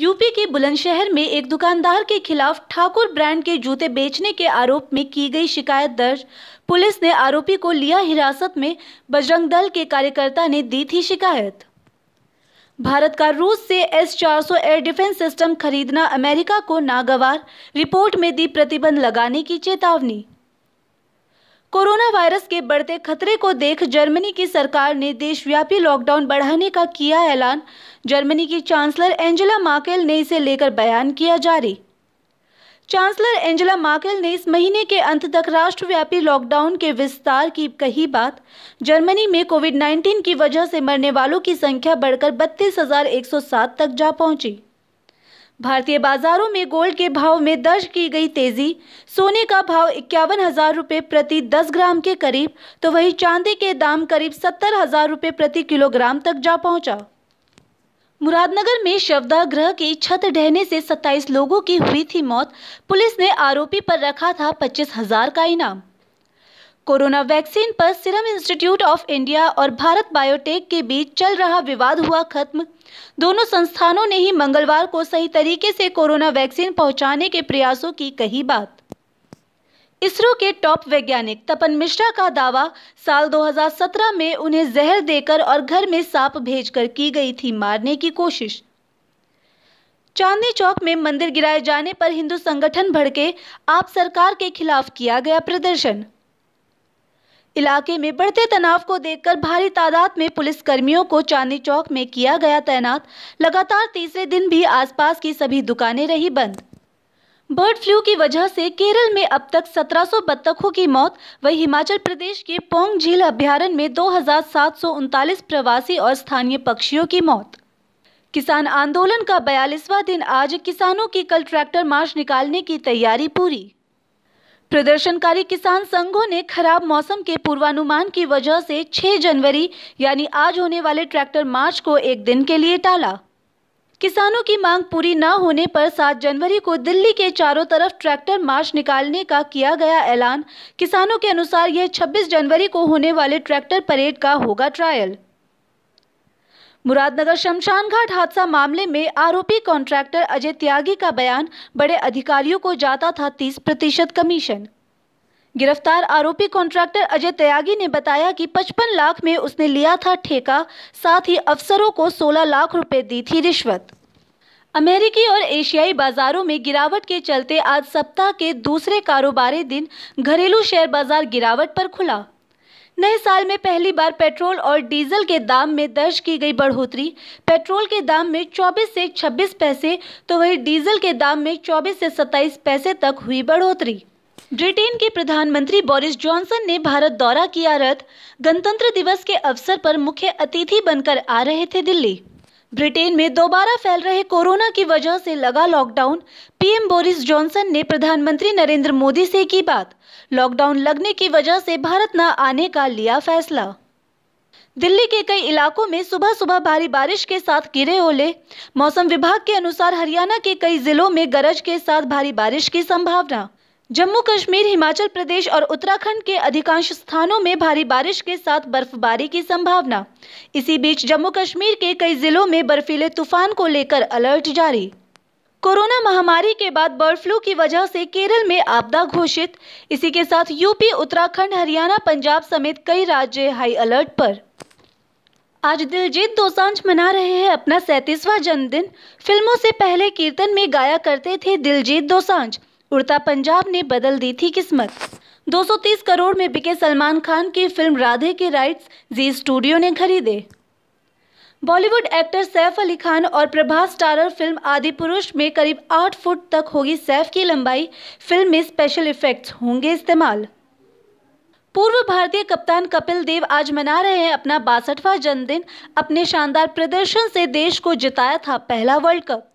UP के बुलंदशहर में एक दुकानदार के खिलाफ ठाकुर ब्रांड के जूते बेचने के आरोप में की गई शिकायत दर्ज पुलिस ने आरोपी को लिया हिरासत में बजरंग दल के कार्यकर्ता ने दी थी शिकायत भारत का रूस से एस 400 एयर डिफेंस सिस्टम खरीदना अमेरिका को नागवार रिपोर्ट में दी प्रतिबंध लगाने की चेतावनी कोरोना वायरस के बढ़ते खतरे को देख जर्मनी की सरकार ने देशव्यापी लॉकडाउन बढ़ाने का किया ऐलान जर्मनी की चांसलर एंजेला मार्केल ने इसे लेकर बयान किया जारी चांसलर एंजेला मार्केल ने इस महीने के अंत तक राष्ट्रव्यापी लॉकडाउन के विस्तार की कही बात जर्मनी में कोविड 19 की वजह से मरने वालों की संख्या बढ़कर बत्तीस तक जा पहुंची भारतीय बाजारों में गोल्ड के भाव में दर्ज की गई तेजी सोने का भाव इक्यावन हजार रुपये प्रति 10 ग्राम के करीब तो वहीं चांदी के दाम करीब सत्तर हजार रुपये प्रति किलोग्राम तक जा पहुंचा। मुरादनगर में शवदा ग्रह की छत ढहने से 27 लोगों की हुई थी मौत पुलिस ने आरोपी पर रखा था पच्चीस हजार का इनाम कोरोना वैक्सीन पर सिरम इंस्टीट्यूट ऑफ इंडिया और भारत बायोटेक के बीच चल रहा विवाद हुआ खत्म दोनों संस्थानों ने ही मंगलवार को सही तरीके से कोरोना वैक्सीन पहुंचाने के प्रयासों की कही बात इसरो के टॉप वैज्ञानिक तपन मिश्रा का दावा साल 2017 में उन्हें जहर देकर और घर में सांप भेजकर की गई थी मारने की कोशिश चांदनी चौक में मंदिर गिराए जाने पर हिंदू संगठन भड़के आप सरकार के खिलाफ किया गया प्रदर्शन इलाके में बढ़ते तनाव को देखकर भारी तादाद में पुलिसकर्मियों को चांदनी चौक में किया गया तैनात लगातार तीसरे दिन भी आसपास की सभी दुकानें रही बंद बर्ड फ्लू की वजह से केरल में अब तक 1700 बत्तखों की मौत वही हिमाचल प्रदेश के पोंग झील अभ्यारण्य में दो प्रवासी और स्थानीय पक्षियों की मौत किसान आंदोलन का बयालीसवा दिन आज किसानों की कल ट्रैक्टर मार्च निकालने की तैयारी पूरी प्रदर्शनकारी किसान संघों ने खराब मौसम के पूर्वानुमान की वजह से 6 जनवरी यानी आज होने वाले ट्रैक्टर मार्च को एक दिन के लिए टाला किसानों की मांग पूरी न होने पर 7 जनवरी को दिल्ली के चारों तरफ ट्रैक्टर मार्च निकालने का किया गया ऐलान किसानों के अनुसार यह 26 जनवरी को होने वाले ट्रैक्टर परेड का होगा ट्रायल मुरादनगर शमशान घाट हादसा मामले में आरोपी कॉन्ट्रैक्टर अजय त्यागी का बयान बड़े अधिकारियों को जाता था 30 प्रतिशत कमीशन गिरफ्तार आरोपी कॉन्ट्रैक्टर अजय त्यागी ने बताया कि 55 लाख में उसने लिया था ठेका साथ ही अफसरों को 16 लाख रुपए दी थी रिश्वत अमेरिकी और एशियाई बाजारों में गिरावट के चलते आज सप्ताह के दूसरे कारोबारी दिन घरेलू शेयर बाजार गिरावट पर खुला नए साल में पहली बार पेट्रोल और डीजल के दाम में दर्ज की गई बढ़ोतरी पेट्रोल के दाम में 24 से 26 पैसे तो वही डीजल के दाम में 24 से 27 पैसे तक हुई बढ़ोतरी ब्रिटेन के प्रधानमंत्री बोरिस जॉनसन ने भारत दौरा किया रद्द गणतंत्र दिवस के अवसर पर मुख्य अतिथि बनकर आ रहे थे दिल्ली ब्रिटेन में दोबारा फैल रहे कोरोना की वजह से लगा लॉकडाउन पीएम बोरिस जॉनसन ने प्रधानमंत्री नरेंद्र मोदी से की बात लॉकडाउन लगने की वजह से भारत न आने का लिया फैसला दिल्ली के कई इलाकों में सुबह सुबह भारी बारिश के साथ गिरे ओले मौसम विभाग के अनुसार हरियाणा के कई जिलों में गरज के साथ भारी बारिश की संभावना जम्मू कश्मीर हिमाचल प्रदेश और उत्तराखंड के अधिकांश स्थानों में भारी बारिश के साथ बर्फबारी की संभावना इसी बीच जम्मू कश्मीर के कई जिलों में बर्फीले तूफान को लेकर अलर्ट जारी कोरोना महामारी के बाद बर्ड फ्लू की वजह से केरल में आपदा घोषित इसी के साथ यूपी उत्तराखंड हरियाणा पंजाब समेत कई राज्य हाई अलर्ट पर आज दिलजीत दोसांझ मना रहे हैं अपना सैंतीसवां जन्मदिन फिल्मों से पहले कीर्तन में गाया करते थे दिलजीत दोसांझ उड़ता पंजाब ने बदल दी थी किस्मत 230 करोड़ में बिके सलमान खान की फिल्म राधे के राइट्स जी स्टूडियो ने खरीदे बॉलीवुड एक्टर सैफ अली खान और प्रभास स्टारर फिल्म आदि पुरुष में करीब आठ फुट तक होगी सैफ की लंबाई फिल्म में स्पेशल इफेक्ट्स होंगे इस्तेमाल पूर्व भारतीय कप्तान कपिल देव आज मना रहे हैं अपना बासठवा जन्मदिन अपने शानदार प्रदर्शन से देश को जिताया था पहला वर्ल्ड कप